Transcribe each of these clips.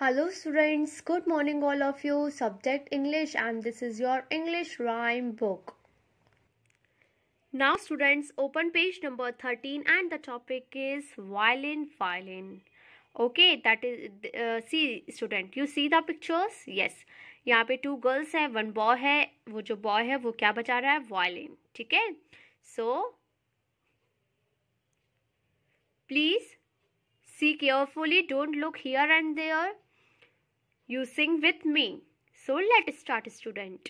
Hello students good morning all of you subject English and this is your English rhyme book now students open page number thirteen and the topic is violin violin okay that is see student you see the pictures yes यहाँ पे two girls है one boy है वो जो boy है वो क्या बचा रहा है वायलिन ठीक है so please see carefully don't look here and there You sing with me. So let's start student.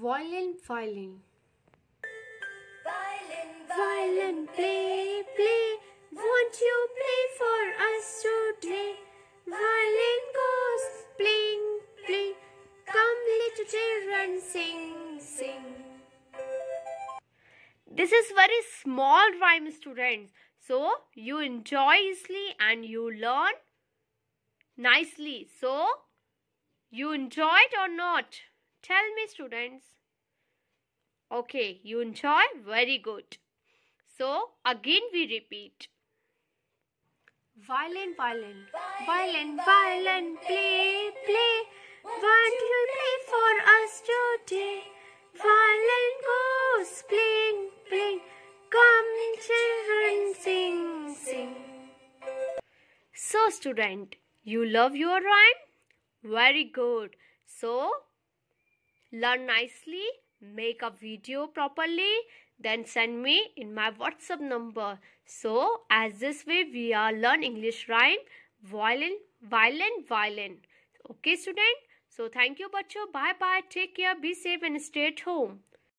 Violin, violin. Violin, violin, play, play. Won't you play for us today? Violin goes bling, bling. Come little children, sing, sing. This is very small rhyme students. So you enjoy easily and you learn nicely. So, you enjoy it or not? Tell me, students. Okay, you enjoy? Very good. So, again we repeat. Violin, violin, violin, violin, play, play. What you play for us today? Violin goes bling, bling. Come, children, sing, sing. So, student, you love your rhyme? Very good. So, learn nicely, make a video properly, then send me in my WhatsApp number. So, as this way we are learn English rhyme, violin, violin, violin. Okay, student? So, thank you, bacho. Bye-bye. Take care. Be safe and stay at home.